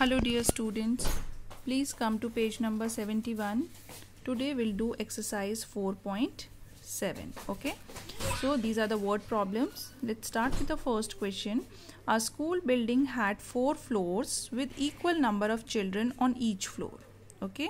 Hello dear students, please come to page number 71. Today we'll do exercise 4.7. Okay, so these are the word problems. Let's start with the first question. A school building had four floors with equal number of children on each floor. Okay,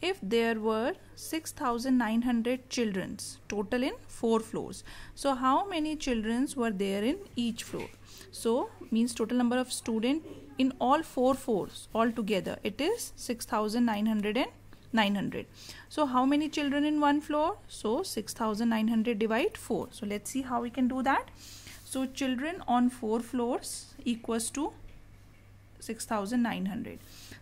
if there were 6900 children's total in four floors so how many children's were there in each floor so means total number of student in all four floors altogether it is 6900 and 900 so how many children in one floor so 6900 divide 4 so let's see how we can do that so children on four floors equals to 6900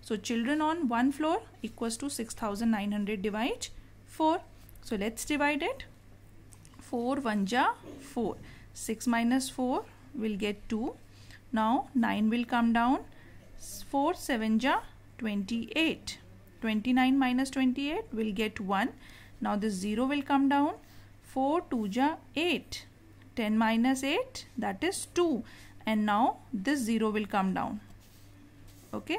so children on one floor equals to 6900 divide 4. So let's divide it. 4 1 ja 4. 6 minus 4 will get 2. Now 9 will come down. 4 7 ja 28. 29 minus 28 will get 1. Now this 0 will come down. 4 2 ja 8. 10 minus 8 that is 2 and now this 0 will come down okay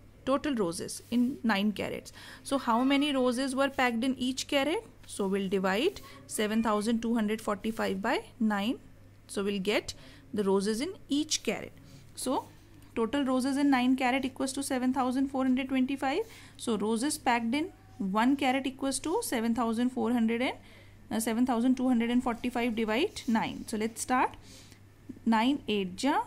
total roses in 9 carats. So how many roses were packed in each carat? So we'll divide 7245 by 9. So we'll get the roses in each carat. So total roses in 9 carat equals to 7425. So roses packed in 1 carat equals to 7400 and uh, 7245 divide 9. So let's start. 9 8 ja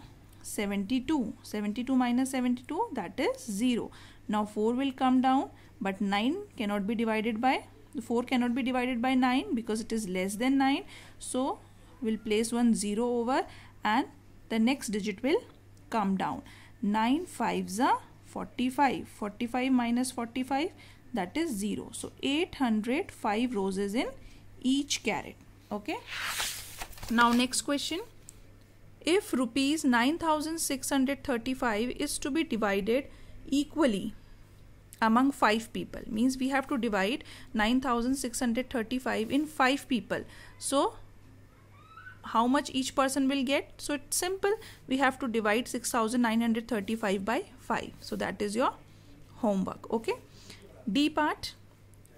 72. 72 minus 72 that is 0. Now 4 will come down but 9 cannot be divided by 4 cannot be divided by 9 because it is less than 9. So we'll place one 0 over and the next digit will come down. 9 5s are 45. 45 minus 45 that is 0. So 805 roses in each carrot. Okay. Now next question if rupees 9635 is to be divided equally among 5 people means we have to divide 9635 in 5 people so how much each person will get so it's simple we have to divide 6935 by 5 so that is your homework okay d part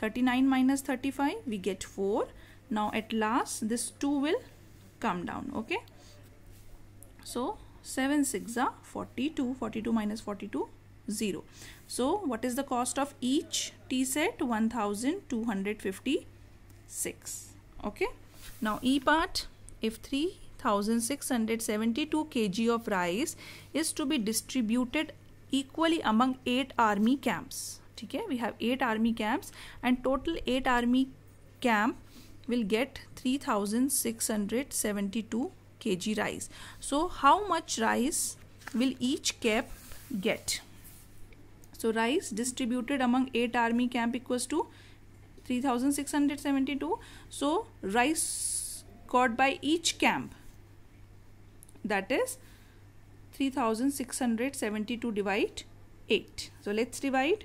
39 minus 35 we get 4 now at last this 2 will come down okay so 7 6 are 42 42 minus 42 0 so what is the cost of each t set 1256 okay now e part if 3672 kg of rice is to be distributed equally among 8 army camps ठीक है we have eight army camps and total eight army camp will get three thousand six hundred seventy two के will each camp get so rice distributed among 8 army camp equals to 3672 so rice got by each camp that is 3672 divide 8 so let's divide